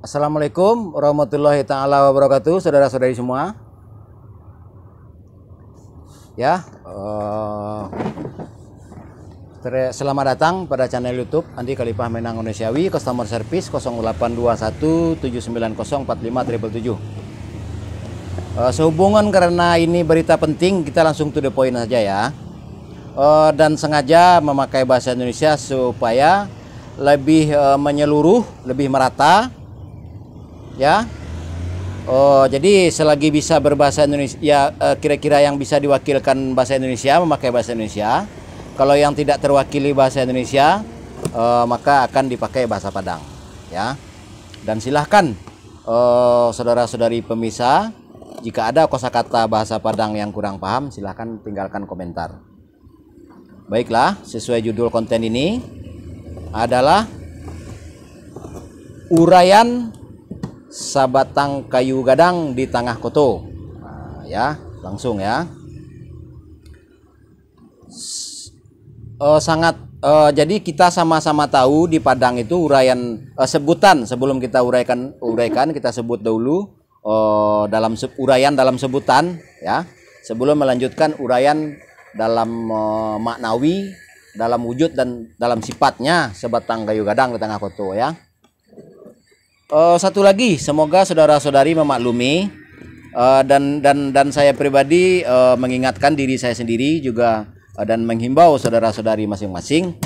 Assalamualaikum warahmatullahi taala wabarakatuh, saudara-saudari semua. Ya, uh, selamat datang pada channel YouTube Andi Kalipah Menang Indonesiawi Customer Service 08217904577. Uh, eh, sehubungan karena ini berita penting, kita langsung to the point saja ya. Uh, dan sengaja memakai bahasa Indonesia supaya lebih uh, menyeluruh, lebih merata ya oh jadi selagi bisa berbahasa Indonesia ya eh, kira-kira yang bisa diwakilkan bahasa Indonesia memakai bahasa Indonesia kalau yang tidak terwakili bahasa Indonesia eh, maka akan dipakai bahasa Padang ya dan silahkan eh, saudara-saudari pemirsa, jika ada kosakata bahasa Padang yang kurang paham silahkan tinggalkan komentar baiklah sesuai judul konten ini adalah uraian sabatang kayu gadang di tengah koto nah, ya langsung ya uh, sangat uh, jadi kita sama-sama tahu di Padang itu uraian uh, sebutan sebelum kita uraikan uraikan kita sebut dahulu uh, dalam uraian dalam sebutan ya sebelum melanjutkan uraian dalam uh, maknawi dalam wujud dan dalam sifatnya sebatang kayu gadang di tengah koto ya uh, satu lagi semoga saudara-saudari memaklumi uh, dan dan dan saya pribadi uh, mengingatkan diri saya sendiri juga uh, dan menghimbau saudara-saudari masing-masing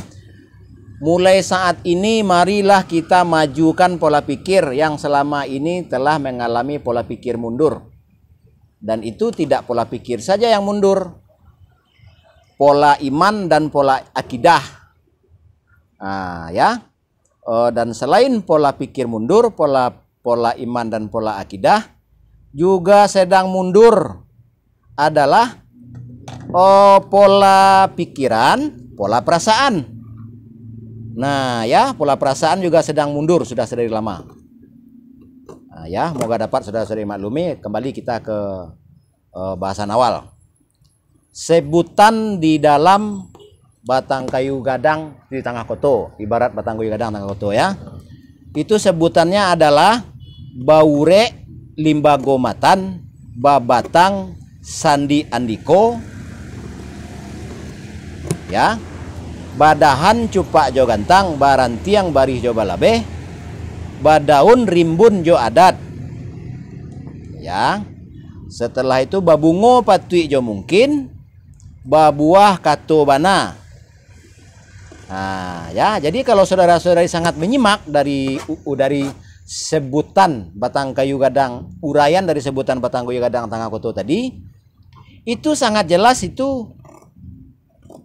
mulai saat ini marilah kita majukan pola pikir yang selama ini telah mengalami pola pikir mundur dan itu tidak pola pikir saja yang mundur pola iman dan pola akidah ah ya Uh, dan selain pola pikir mundur, pola pola iman dan pola akidah juga sedang mundur adalah uh, pola pikiran, pola perasaan. Nah, ya, pola perasaan juga sedang mundur sudah sedari lama. Nah, ya, moga dapat saudara-saudari maklumi. Kembali kita ke uh, bahasan awal. Sebutan di dalam batang kayu gadang di tengah koto ibarat batang kayu gadang tengah koto ya itu sebutannya adalah baure limbagomatan babatang sandi andiko ya badahan cupak jo gantang barantiang baris jo balabe badaun rimbun jo adat ya setelah itu babungo patui jo mungkin babuah kato bana Nah, ya, jadi kalau saudara-saudari sangat menyimak dari dari sebutan batang kayu gadang, urayan dari sebutan batang kayu gadang koto tadi, itu sangat jelas itu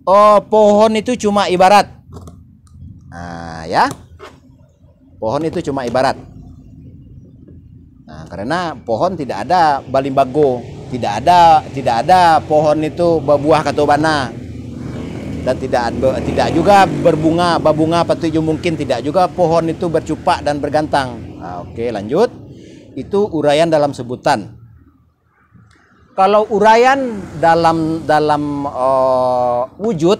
oh, pohon itu cuma ibarat. Nah, ya. Pohon itu cuma ibarat. Nah, karena pohon tidak ada balimbago, tidak ada tidak ada pohon itu berbuah katobana dan tidak tidak juga berbunga babunga petunjuk mungkin tidak juga pohon itu bercupak dan bergantang nah, oke lanjut itu uraian dalam sebutan kalau uraian dalam dalam uh, wujud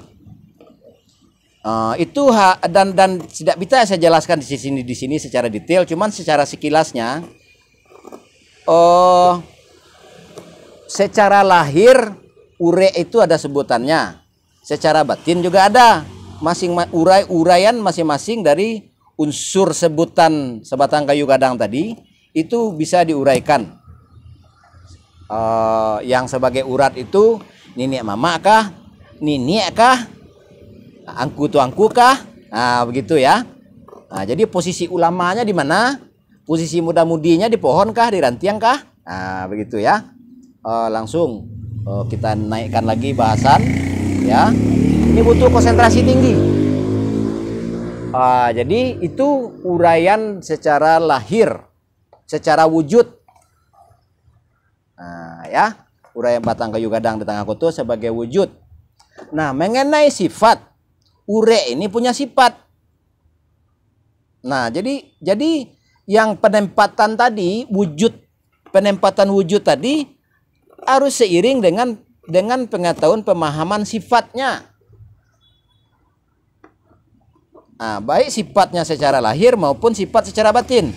uh, itu ha, dan dan tidak bisa saya jelaskan di sini di sini secara detail cuman secara sekilasnya uh, secara lahir ure itu ada sebutannya secara batin juga ada masing urai uraian masing-masing dari unsur sebutan sebatang kayu gadang tadi itu bisa diuraikan uh, yang sebagai urat itu nini mama kah nini kah angku angku kah nah begitu ya nah, jadi posisi ulamanya di mana posisi muda-mudinya di pohon kah di rantiang kah nah begitu ya uh, langsung uh, kita naikkan lagi bahasan ya ini butuh konsentrasi tinggi uh, jadi itu uraian secara lahir secara wujud nah ya uraian batang kayu gadang di tengah kutu sebagai wujud nah mengenai sifat ure ini punya sifat nah jadi jadi yang penempatan tadi wujud penempatan wujud tadi harus seiring dengan dengan pengetahuan pemahaman sifatnya. Nah, baik sifatnya secara lahir maupun sifat secara batin.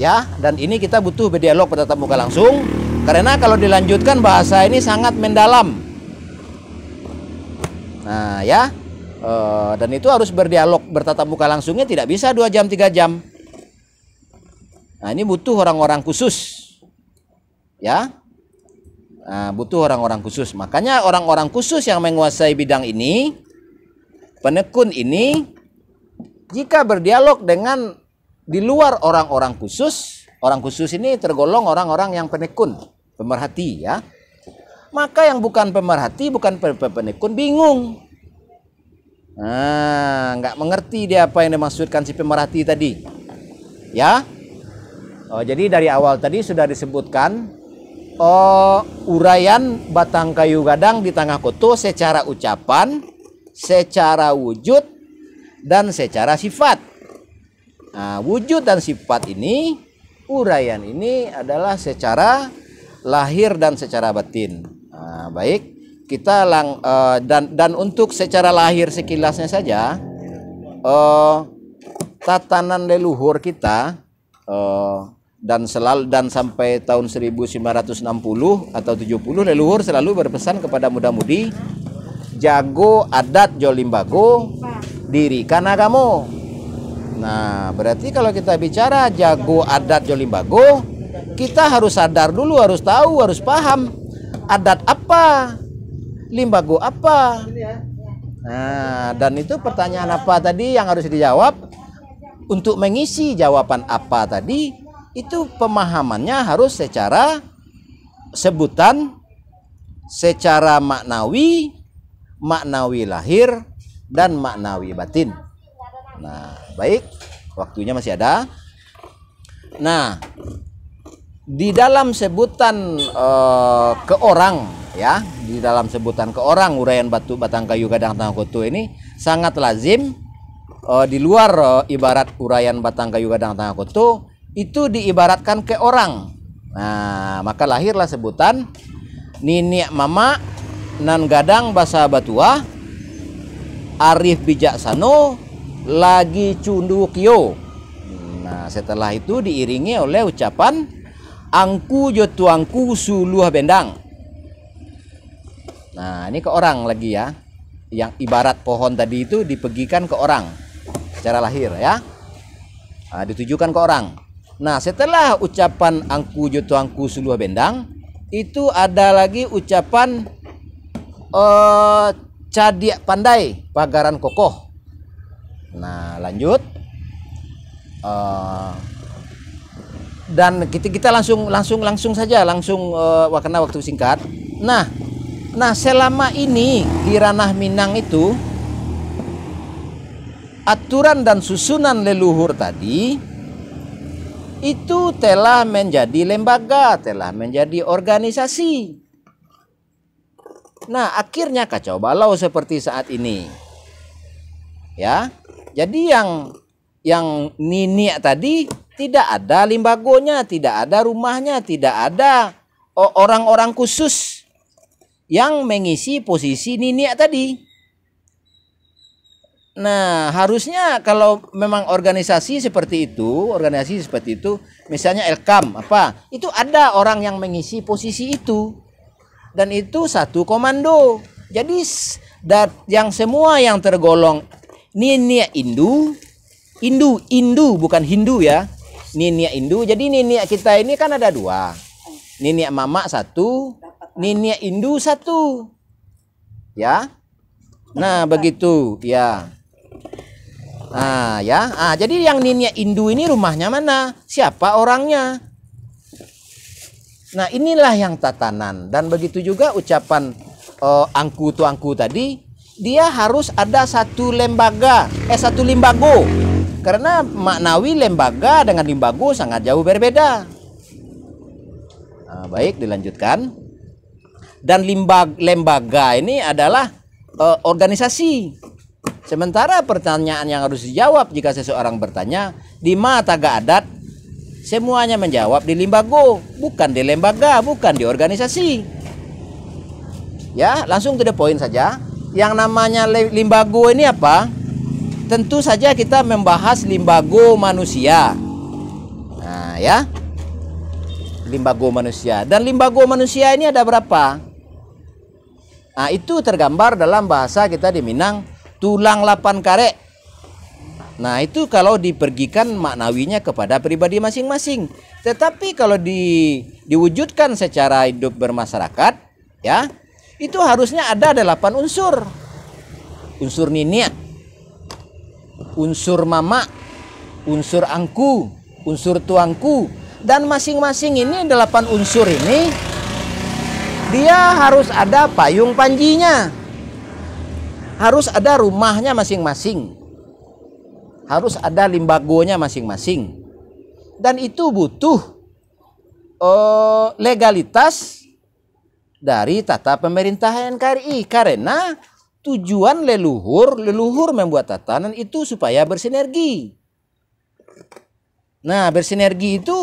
Ya, dan ini kita butuh berdialog pada tatap muka langsung karena kalau dilanjutkan bahasa ini sangat mendalam. Nah, ya. E, dan itu harus berdialog bertatap muka langsungnya tidak bisa dua jam tiga jam. Nah, ini butuh orang-orang khusus. Ya, Nah, butuh orang-orang khusus. Makanya orang-orang khusus yang menguasai bidang ini, penekun ini, jika berdialog dengan di luar orang-orang khusus, orang khusus ini tergolong orang-orang yang penekun, pemerhati ya. Maka yang bukan pemerhati, bukan penekun bingung. Nah, nggak mengerti dia apa yang dimaksudkan si pemerhati tadi. Ya. Oh, jadi dari awal tadi sudah disebutkan uh, uraian batang kayu gadang di tengah kutu secara ucapan, secara wujud, dan secara sifat. Nah, wujud dan sifat ini, uraian ini adalah secara lahir dan secara batin. Nah, baik, kita lang uh, dan dan untuk secara lahir sekilasnya saja, uh, tatanan leluhur kita. Uh, dan selalu dan sampai tahun 1960 atau 70 leluhur selalu berpesan kepada muda-mudi jago adat Jolimbago dirikan agamo. Nah, berarti kalau kita bicara jago adat Jolimbago, kita harus sadar dulu, harus tahu, harus paham adat apa, limbago apa. Nah, dan itu pertanyaan apa tadi yang harus dijawab untuk mengisi jawaban apa tadi itu pemahamannya harus secara sebutan secara maknawi maknawi lahir dan maknawi batin nah baik waktunya masih ada nah di dalam sebutan uh, ke orang ya di dalam sebutan ke orang uraian batu batang kayu gadang tanah kutu ini sangat lazim uh, di luar uh, ibarat uraian batang kayu gadang tanah kutu itu diibaratkan ke orang. Nah, maka lahirlah sebutan Niniak mama nan gadang basa batua arif bijaksano lagi cundu kio. Nah, setelah itu diiringi oleh ucapan angku jo tuangku suluh bendang. Nah, ini ke orang lagi ya. Yang ibarat pohon tadi itu dipegikan ke orang secara lahir ya. Nah, ditujukan ke orang. Nah, setelah ucapan angku jutu angku suluh bendang, itu ada lagi ucapan uh, eh, cadiak pandai pagaran kokoh. Nah, lanjut. Uh, dan kita kita langsung langsung langsung saja langsung uh, karena waktu singkat. Nah, nah selama ini di ranah Minang itu aturan dan susunan leluhur tadi itu telah menjadi lembaga, telah menjadi organisasi. Nah, akhirnya kacau balau seperti saat ini. Ya. Jadi yang yang nini tadi tidak ada limbagonya, tidak ada rumahnya, tidak ada orang-orang khusus yang mengisi posisi nini tadi. Nah, harusnya kalau memang organisasi seperti itu, organisasi seperti itu, misalnya Elkam apa, itu ada orang yang mengisi posisi itu. Dan itu satu komando. Jadi dat yang semua yang tergolong Ninia Indu, Indu, Indu bukan Hindu ya. Ninia Indu. Jadi Ninia kita ini kan ada dua. Ninia Mama satu, Ninia Indu satu. Ya. Nah, begitu ya. Nah, ya. Ah, jadi yang Ninia Indu ini rumahnya mana? Siapa orangnya? Nah, inilah yang tatanan dan begitu juga ucapan uh, angku tu angku tadi, dia harus ada satu lembaga, eh satu limbago. Karena maknawi lembaga dengan limbago sangat jauh berbeda. Nah, baik, dilanjutkan. Dan limbag lembaga ini adalah uh, organisasi Sementara pertanyaan yang harus dijawab jika seseorang bertanya di mata adat semuanya menjawab di limbago, bukan di lembaga, bukan di organisasi. Ya, langsung tidak poin saja. Yang namanya limbago ini apa? Tentu saja kita membahas limbago manusia. Nah, ya. Limbago manusia. Dan limbago manusia ini ada berapa? Nah, itu tergambar dalam bahasa kita di Minang tulang lapan karet. Nah, itu kalau dipergikan maknawinya kepada pribadi masing-masing. Tetapi kalau di, diwujudkan secara hidup bermasyarakat, ya, itu harusnya ada delapan unsur. Unsur nini, unsur mama, unsur angku, unsur tuangku, dan masing-masing ini delapan unsur ini dia harus ada payung panjinya harus ada rumahnya masing-masing. Harus ada limbagonya masing-masing. Dan itu butuh uh, legalitas dari tata pemerintahan NKRI karena tujuan leluhur leluhur membuat tatanan itu supaya bersinergi. Nah, bersinergi itu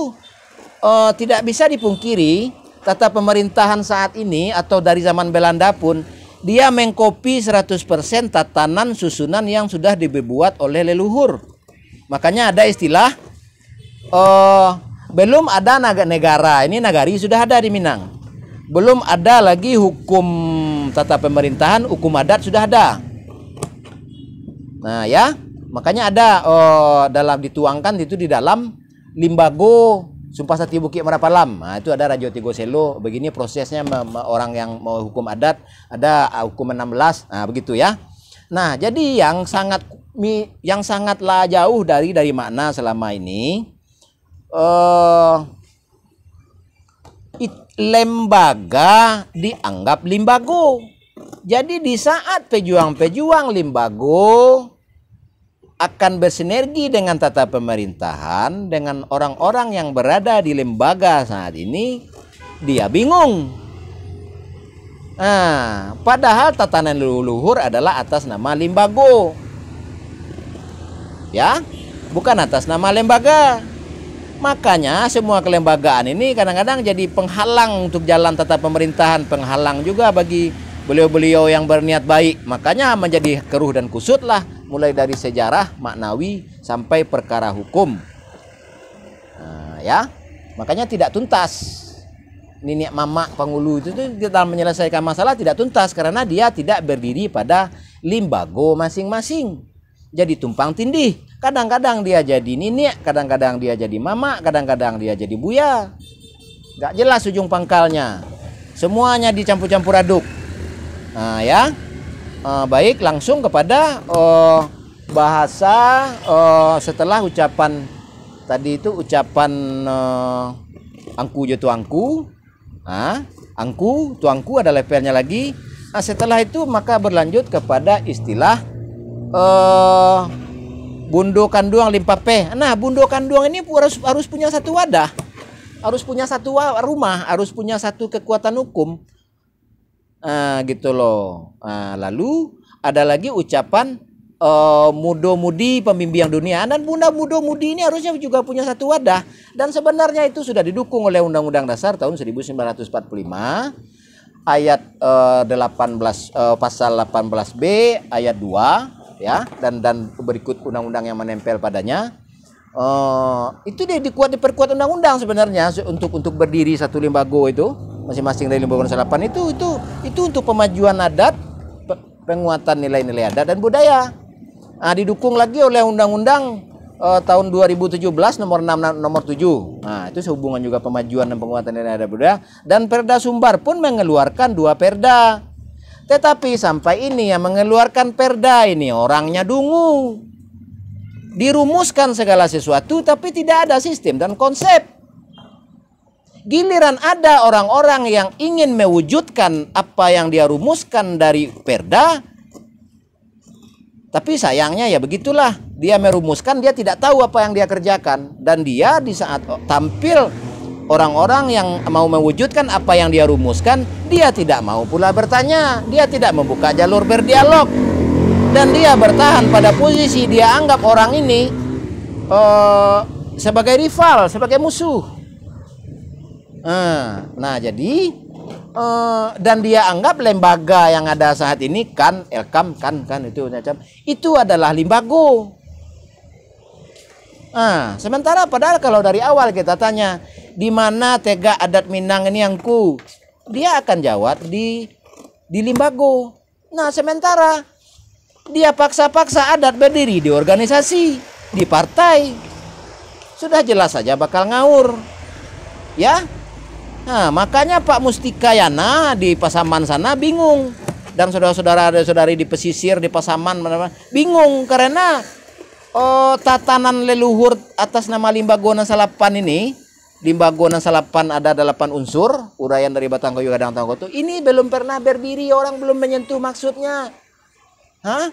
uh, tidak bisa dipungkiri tata pemerintahan saat ini atau dari zaman Belanda pun dia mengkopi 100% tatanan susunan yang sudah dibuat oleh leluhur. Makanya ada istilah uh, belum ada negara. Ini nagari sudah ada di Minang. Belum ada lagi hukum tata pemerintahan, hukum adat sudah ada. Nah, ya. Makanya ada uh, dalam dituangkan itu di dalam Limbago Sumpah Sati Bukit Merapalam. Nah, itu ada Raja Tigo Selo. Begini prosesnya orang yang mau hukum adat ada ah, hukum 16. Nah, begitu ya. Nah, jadi yang sangat yang sangatlah jauh dari dari makna selama ini eh uh, lembaga dianggap limbago. Jadi di saat pejuang-pejuang limbago akan bersinergi dengan tata pemerintahan dengan orang-orang yang berada di lembaga saat ini dia bingung. Nah, padahal tatanan leluhur adalah atas nama limbago. Ya, bukan atas nama lembaga. Makanya semua kelembagaan ini kadang-kadang jadi penghalang untuk jalan tata pemerintahan, penghalang juga bagi beliau-beliau yang berniat baik. Makanya menjadi keruh dan kusutlah mulai dari sejarah maknawi sampai perkara hukum. Nah, ya, makanya tidak tuntas. Niniak mama pengulu itu, kita menyelesaikan masalah tidak tuntas karena dia tidak berdiri pada limbago masing-masing. Jadi tumpang tindih. Kadang-kadang dia jadi niniak, kadang-kadang dia jadi mama, kadang-kadang dia jadi buya. Gak jelas ujung pangkalnya. Semuanya dicampur-campur aduk. Nah, ya. Uh, baik, langsung kepada uh, bahasa uh, setelah ucapan tadi itu ucapan uh, angku je tuangku. Nah, angku, tuangku ada levelnya lagi. Nah, setelah itu maka berlanjut kepada istilah uh, doang kanduang limpape. Nah, bundo doang ini harus harus punya satu wadah harus punya satu rumah, harus punya satu kekuatan hukum. Nah, gitu loh. Nah, lalu ada lagi ucapan uh, eh, mudo mudi pembimbing dunia dan bunda mudo mudi ini harusnya juga punya satu wadah dan sebenarnya itu sudah didukung oleh undang-undang dasar tahun 1945 ayat uh, 18 uh, pasal 18B ayat 2 ya dan dan berikut undang-undang yang menempel padanya Uh, itu dia dikuat diperkuat undang-undang sebenarnya untuk untuk berdiri satu limbago itu masing-masing dari lembaga selapan itu itu itu untuk pemajuan adat penguatan nilai-nilai adat dan budaya nah, didukung lagi oleh undang-undang uh, tahun 2017 nomor 6 nomor 7 nah itu sehubungan juga pemajuan dan penguatan nilai adat budaya dan Perda Sumbar pun mengeluarkan dua perda tetapi sampai ini yang mengeluarkan perda ini orangnya dungu dirumuskan segala sesuatu tapi tidak ada sistem dan konsep. Giliran ada orang-orang yang ingin mewujudkan apa yang dia rumuskan dari perda tapi sayangnya ya begitulah dia merumuskan dia tidak tahu apa yang dia kerjakan dan dia di saat tampil orang-orang yang mau mewujudkan apa yang dia rumuskan dia tidak mau pula bertanya dia tidak membuka jalur berdialog dan dia bertahan pada posisi dia anggap orang ini uh, sebagai rival, sebagai musuh. Nah, nah jadi uh, dan dia anggap lembaga yang ada saat ini kan Elkam kan kan itu macam itu adalah limbago. Nah, sementara padahal kalau dari awal kita tanya di mana tega adat Minang ini yang ku, dia akan jawab di di limbago. Nah, sementara dia paksa-paksa adat berdiri di organisasi, di partai. Sudah jelas saja bakal ngawur. Ya? Nah, makanya Pak Mustikayana di Pasaman sana bingung. Dan saudara-saudara ada saudari di pesisir di Pasaman bingung karena oh, tatanan leluhur atas nama Limbagona Salapan ini Limbagona Salapan ada delapan unsur, urayan dari Batangko Yugadang Tangko itu ini belum pernah berdiri, orang belum menyentuh maksudnya. Hah?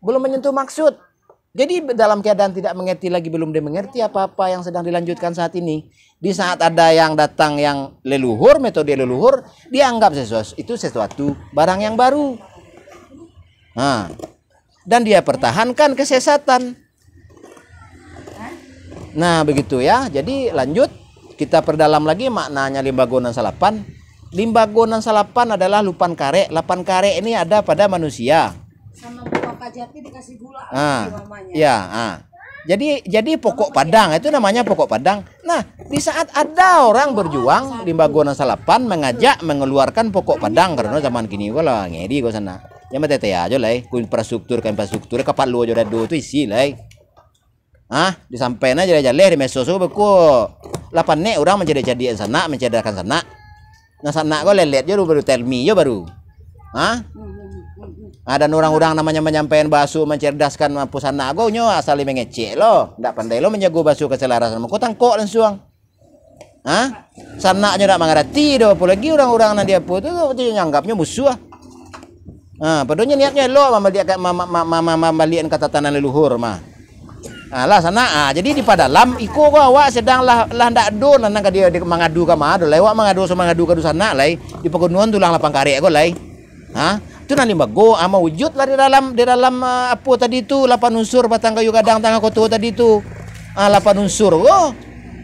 Belum menyentuh maksud. Jadi dalam keadaan tidak mengerti lagi belum dia mengerti apa-apa yang sedang dilanjutkan saat ini. Di saat ada yang datang yang leluhur, metode leluhur, dianggap sesuatu itu sesuatu barang yang baru. Nah, dan dia pertahankan kesesatan. Nah, begitu ya. Jadi lanjut kita perdalam lagi maknanya gonan salapan. gonan salapan adalah lupan kare. Lapan kare ini ada pada manusia hati dikasih gula ah, Ya, ah. Jadi jadi pokok padang itu namanya pokok padang. Nah, di saat ada orang berjuang di Bagona Salapan mengajak mengeluarkan pokok padang karena zaman kini kalau ngedi gue sana. Ya mate teh aja lah, ku infrastruktur kan infrastruktur kapal lu aja tuh tu isi lah. Ah, disampaikan aja jalan di mesos beku. Lapan ne orang menjadi jadi sana, mencadarkan sana. Nah sana kau lelet baru termi je baru. ah hmm, ada orang-orang namanya menyampaikan basu mencerdaskan mampusan nago nyo asal lima ngecek lo ndak pandai lo menjago basu keselarasan kau tangkok langsung sana nyo ndak mengerti do lagi orang-orang nanti apa itu tu nyanggapnya musuh ah. Ha, padonya niatnya lo mama dia kayak mama mama mama mamalian kata tanah leluhur mah. Ah, lah sana ah. Jadi di padalam iko ko awak sedang lah lah ndak do nang dia dia mengadu ka mah do lewat mangadu sama mengadu ka sana lai eh. di pegunungan tulang lapang karek ko lai. Ha? itu nani mago ama wujud lah di dalam di dalam uh, apa tadi itu lapan unsur batang kayu gadang tangga kotu tadi itu ah, lapan unsur oh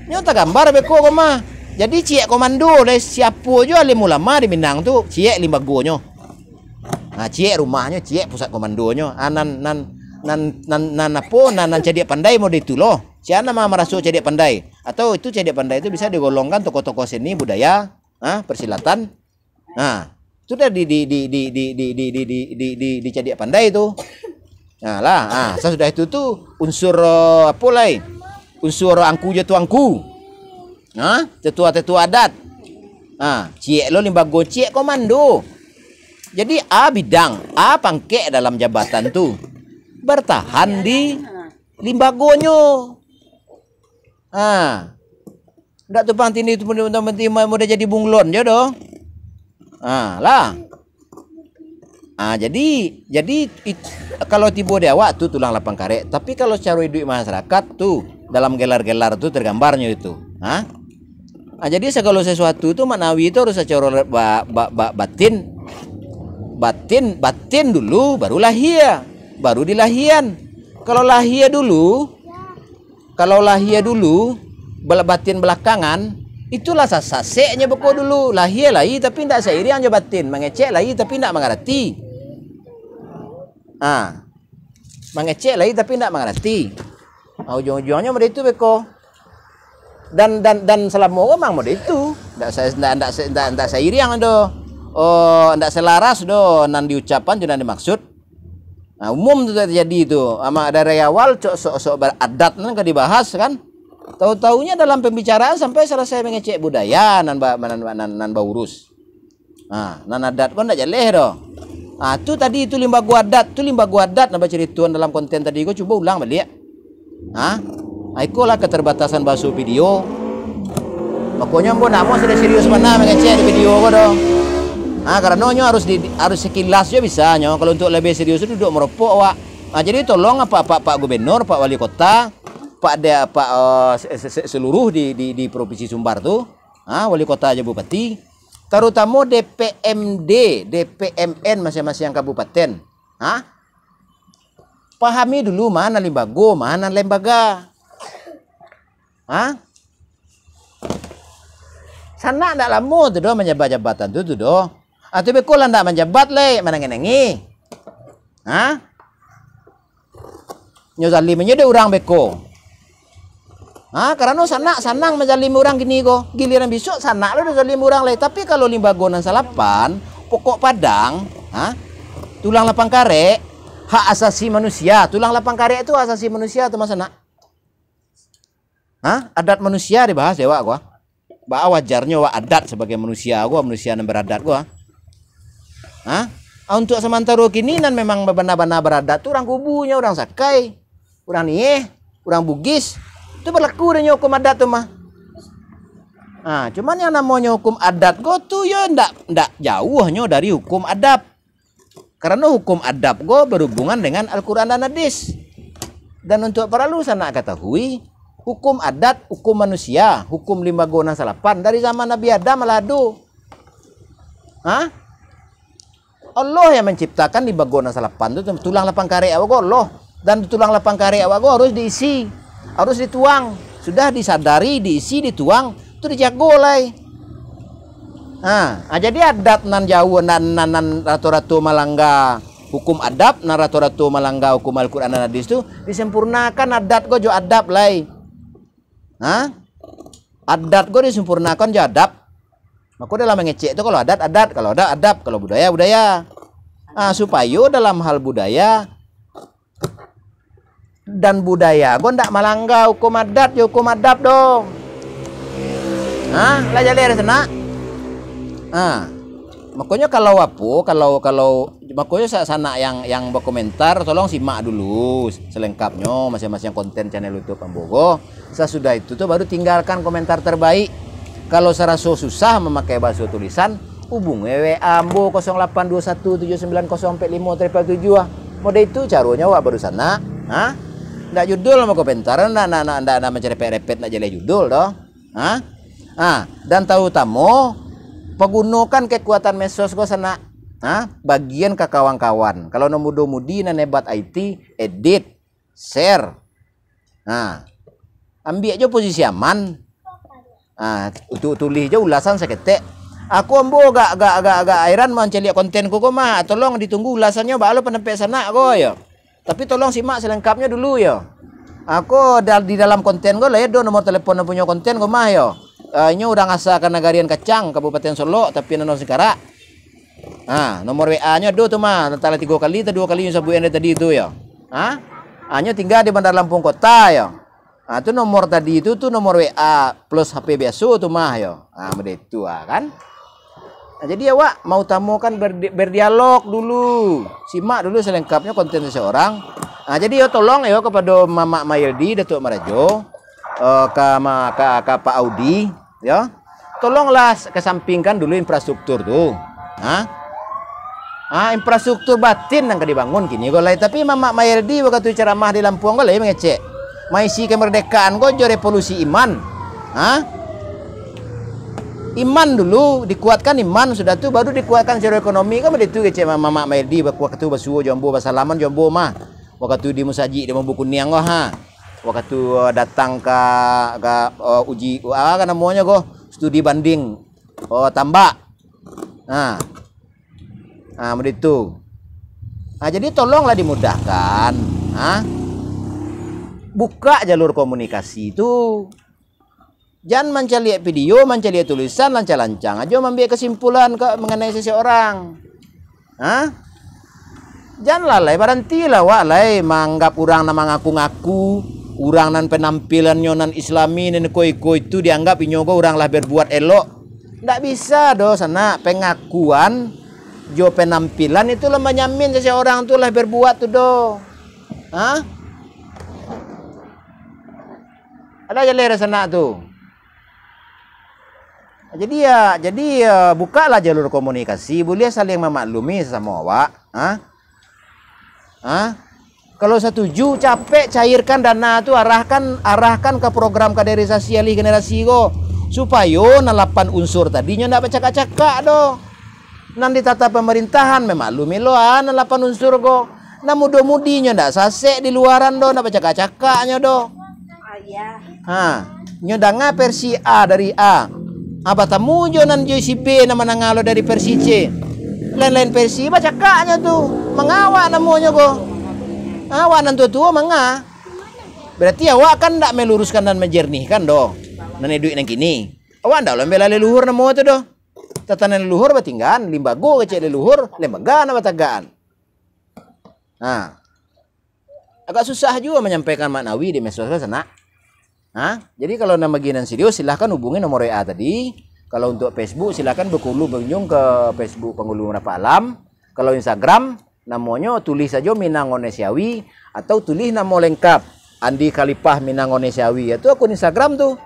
nyata gambar beko koma jadi cie komando deh siapa jo alim ulama di Minang tu cie lima nyo ah cie rumahnya cie pusat komandonya ah, nan nan nan nan apa nan, nan jadi pandai mau itu loh siapa nama merasa jadi pandai atau itu jadi pandai itu bisa digolongkan toko-toko seni budaya ah persilatan ah sudah di di di di di di di di di di di dicari pandai itu nah lah ah sesudah itu tuh unsur uh, apa unsur angku je tuangku nah tetua tetua adat ah cie lo limbah go komando jadi a bidang a pangke dalam jabatan tuh bertahan di limbagonyo ah ndak tuh pang tini itu teman mau udah jadi bunglon jodoh ah lah ah jadi jadi it, kalau tibo dewa tuh tulang lapang karet, tapi kalau secara duit masyarakat tuh dalam gelar-gelar tuh tergambarnya itu ah ah jadi segala sesuatu itu maknawi itu harus secara ba, ba, ba, batin batin batin dulu baru lahir baru dilahian kalau lahir dulu kalau lahir dulu batin belakangan Itulah sasaseknya beko dulu. Lahir lahi tapi tidak seiring nyobatin batin. Mengecek lahi tapi tidak mengerti. Ah. Mengecek lahi tapi tidak mengerti. Mau ah, ujung-ujungnya model itu beko. Dan dan dan selama orang model itu. Tidak saya tidak tidak tidak tidak seiring do. Oh, tidak selaras do. Nan diucapan jangan dimaksud. Nah, umum itu terjadi itu. Amak dari awal cok sok sok beradat kan dibahas kan. Tahu-taunya dalam pembicaraan sampai selesai mengecek budaya nan ba nan, nan, nan baurus. Nah, nan adat pun ndak jaleh doh. Ah tu tadi itu limbah gua adat, tu limbah gua adat napa cerituan dalam konten tadi gua coba ulang balik. Ah, ah lah keterbatasan bahasa video. Pokoknya mbok nak mau sudah serius mana mengecek di video gua doh. Ah karena nyo harus di, harus sekilas juga bisa nyo. Kalau untuk lebih serius duduk merokok wak. Nah, jadi tolong apa Pak Pak Gubernur, Pak Wali Kota, pada pak uh, eh, seluruh di, di di provinsi Sumbar tuh ah wali kota aja bupati terutama DPMD DPMN masing-masing yang kabupaten ah pahami dulu mana lembaga mana lembaga ah sana tidak lama tuh doh menjabat jabatan tuh tuh do atau lah tidak menjabat le mana nengi ah nyozali dia orang beko Ah, karena sana sanang menjalim orang gini go. Giliran besok sana lo udah jalim orang lain. Tapi kalau limbah gonan salapan, pokok padang, ah, tulang lapang kare, hak asasi manusia. Tulang lapang kare itu asasi manusia atau masa nak? ah Adat manusia dibahas dewa ya, gua. bahwa wajarnya wa adat sebagai manusia gua, manusia yang beradat gua. ah, ah Untuk sementara kini nan memang benar-benar beradat tuh orang kubunya, orang sakai, orang nieh, orang bugis, itu berlaku dengan hukum adat tu mah. Nah, cuman yang namanya hukum adat go tuh ya ndak ndak jauhnya dari hukum adab. Karena hukum adab go berhubungan dengan Al-Qur'an dan hadis. Dan untuk perlu sana ketahui, hukum adat, hukum manusia, hukum lima gona salapan dari zaman Nabi Adam lalu, Hah? Allah yang menciptakan lima gona salapan itu tulang lapang kari awak Allah dan tulang lapang kari awak harus diisi harus dituang sudah disadari diisi dituang itu dijak golai nah, aja nah, jadi adat nan jauh nan nan, nan ratu ratu malangga hukum adab nan ratu ratu malangga hukum alquran dan hadis itu disempurnakan adat gojo adab lai nah adat gue disempurnakan jo adab maka dalam mengecek itu kalau adat adat kalau ada adab kalau budaya budaya nah, supaya dalam hal budaya dan budaya. Gue ndak malangga hukum adat, ya hukum adat dong. Hah, lah jadi sana. Ah. Makanya kalau apa, kalau kalau makanya sana yang yang berkomentar tolong simak dulu selengkapnya masing-masing konten channel YouTube Saya sudah itu tuh baru tinggalkan komentar terbaik. Kalau rasa susah memakai bahasa tulisan, hubung WA Ambo 082179045537 ah. Mode itu caranya wak baru sana. Hah? ndak judul mau komentar ndak ndak ndak ndak ndak mencari perepet ndak jelek judul doh ah ah dan tahu tamu pegunukan kekuatan mesos gua sana ah bagian ke kawan-kawan kalau nomu mudi na nebat IT edit share ah ambil aja posisi aman ah untuk tulis aja ulasan seketek aku ambo gak gak gak gak airan mau konten kok mah tolong ditunggu ulasannya balo penempat sana kok ya tapi tolong simak selengkapnya dulu ya. Aku di dalam konten gue lah ya, do nomor telepon yang punya konten gue mah ya. Uh, ini udah ngasa ke Nagarian Kacang, Kabupaten Solo, tapi nono sekarang. Ah, nomor WA-nya do tuh mah, tadi tiga kali, tadi dua kali yang sabu tadi itu ya. Ah, hanya tinggal di Bandar Lampung Kota ya. Ah, itu nomor tadi itu tuh nomor WA plus HP biasa tuh mah ya. Ah, itu ah kan. Nah, jadi ya Wak, mau tamu kan berdi berdialog dulu. Simak dulu selengkapnya konten seseorang. Nah, jadi ya tolong ya kepada Mama Mayeldi, Datuk Marajo, uh, eh, ke, ma, ke, ke Pak Audi, ya. Tolonglah kesampingkan dulu infrastruktur tuh. Nah, ah, infrastruktur batin yang dibangun kini golai. Tapi Mama Mayeldi waktu ceramah di Lampung ya mengecek. Maisi kemerdekaan kok revolusi iman. Hah? iman dulu dikuatkan iman sudah tuh baru dikuatkan secara ekonomi kan begitu kece mama, mama merdi baku waktu basuo jombo basalaman jombo mah waktu di musaji di buku niang ha waktu tuh datang ke ke uh, uji uh, kan namanya kok studi banding oh tambak nah nah begitu nah jadi tolonglah dimudahkan nah buka jalur komunikasi itu Jangan mencari video, mencari tulisan, lancar-lancang. Aja membiak kesimpulan kok mengenai seseorang. Hah? Jangan lalai, berhenti lah wak Menganggap Manggap orang nama ngaku-ngaku. Orang nan penampilan nyonan islami dan koi-koi itu dianggap inyogo orang lah berbuat elok. Tidak bisa doh sana pengakuan. Jo penampilan itu lemah nyamin seseorang tuh lah berbuat tuh doh. Hah? Ada jalan sana tuh. Jadi ya, jadi ya, bukalah jalur komunikasi, boleh saling memaklumi sama awak. Hah? Hah? Kalau setuju, capek cairkan dana itu arahkan arahkan ke program kaderisasi alih generasi go supaya nalapan unsur tadinya ndak pecak-cakak do. Nanti tata pemerintahan memaklumi lo ah nalapan unsur go. Nah mudo-mudinya ndak sasek di luaran do ndak pecak-cakaknya do. Ah, iya. Ha, nyoda versi A dari A apa tamu nan JCP nama nangalo dari Persice lain-lain baca kaknya tuh mengawak namanya ko awak nanti tua-tua menga, berarti awak kan ndak meluruskan dan menjernihkan dong nan duit nang kini awak ndak lembela leluhur namu itu doh tatanan leluhur batinggan limbago kecil leluhur lembagaan batagaan nah agak susah juga menyampaikan maknawi di mesos sana nah Jadi kalau nama Ginan Studio silahkan hubungi nomor WA tadi. Kalau untuk Facebook silahkan berkulu berkunjung ke Facebook Penghulu Merapa Alam. Kalau Instagram namanya tulis saja Minangonesiawi atau tulis nama lengkap Andi Kalipah minang Minangonesiawi. Itu akun Instagram tuh.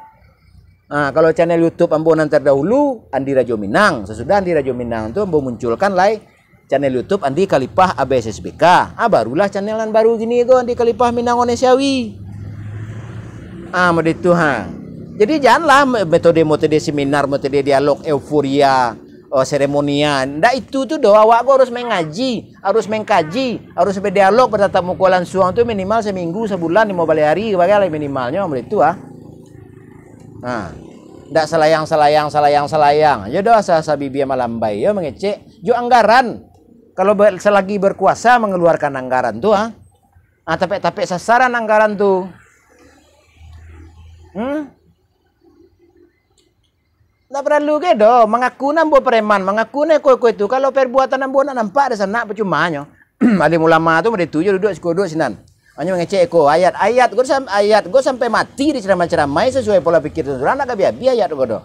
Nah, kalau channel YouTube Ambonan terdahulu Andi Rajo Minang. Sesudah Andi Rajo Minang itu Ambo munculkan like channel YouTube Andi Kalipah ABSSBK. Ah barulah channelan baru gini itu Andi Kalipah minang Minangonesiawi. Ah, di Tuhan. Jadi janganlah metode-metode seminar, metode dialog, euforia, oh, seremonial. Ndak itu tuh doa awak harus mengaji, harus mengkaji, harus berdialog bertatap muka langsung tuh minimal seminggu, sebulan, lima kali hari, bagaimana minimalnya mode itu ah. Nah, ndak selayang selayang selayang selayang. Ya doa sah malam bayi ya mengecek. Jo anggaran. Kalau selagi berkuasa mengeluarkan anggaran tuh Ah, tapi tapi sasaran anggaran tuh Hmm? Tak perlu ke do, mengaku buat preman, mengaku ne koi koi itu. Kalau perbuatan nambo nak nampak ada sana percuma nyo. Ada ulama tu mereka tujuh duduk sekolah duduk sinan. Hanya mengecek ko ayat ayat gue sam ayat gue sampai mati di ceramah ceramah sesuai pola pikir tu. Anak gak biar-biaya tu do.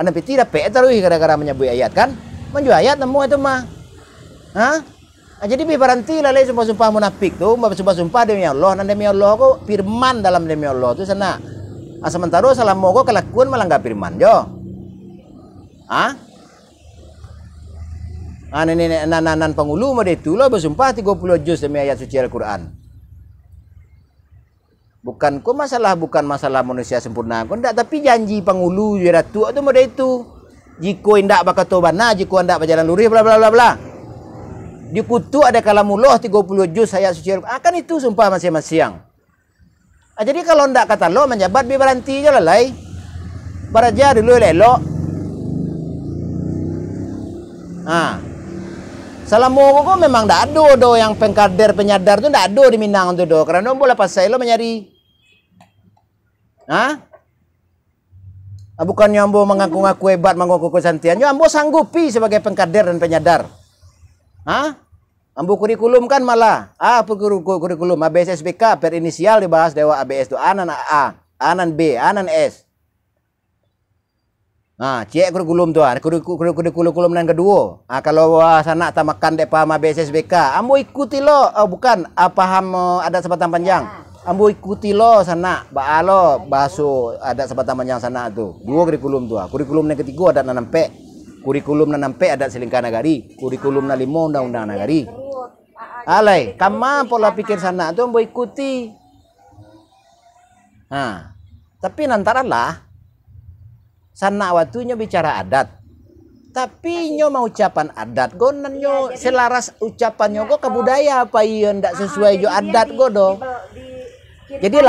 anda piti dah pe terus gara-gara menyebut ayat kan. Menjual ayat nemu itu mah. Hah? jadi bi berhenti lah sumpah-sumpah munafik tu, sumpah-sumpah demi Allah, nanti demi Allah ko firman dalam demi Allah tu sana asa ah, mentaro salah mogo kelakuan malah nggak firman jo ah ane ah, nene nanan pengulu itu lo bersumpah 30 juz demi ayat suci Al-Qur'an bukan ku masalah bukan masalah manusia sempurna Ku ndak tapi janji pengulu jera ya, tua itu mode itu jiko ndak bakal tobat nah jiko ndak berjalan lurih bla bla bla bla kutu ada kalamullah 30 juz ayat suci Al-Qur'an akan ah, itu sumpah masih masih yang. Ah, jadi kalau ndak kata lo menjabat bi berhenti je lah lai. Baraja dulu elok. Ah. Salamu ko memang ndak ada do yang pengkader penyadar tu ndak ada di Minang tu do. Kerana boleh pasai lo menyari. Ah? Ah, bukan Ambo mengaku-ngaku hebat, mengaku-ngaku santian. Ambo sanggupi sebagai pengkader dan penyadar. Hah? Ambu kurikulum kan malah. A kurikulum ABS SBK per inisial dibahas dewa ABS itu anan A, anan B, anan S. Nah, cek kurikulum tuh, ah. kurikulum yang kedua. Ah kalau sana sana tamakan dek paham ABS SBK, Ambu ikuti lo, oh, bukan ah, paham eh, ada sepatan panjang. Ambu ikuti lo sana, ah, lo basu ada sepatan panjang sana tuh. Dua kurikulum tuh, ah. kurikulum yang ketiga ada nanampek. Kurikulum P ada selingkah nagari, kurikulum nalimo undang-undang nagari alai kama pola pikir sana tu mau ikuti nah tapi nantara lah sana waktunya bicara adat tapi nyo mau ucapan adat gonan nyo ya, selaras ucapan nyo go kebudaya apa iya ndak sesuai ah, jo adat go do jadi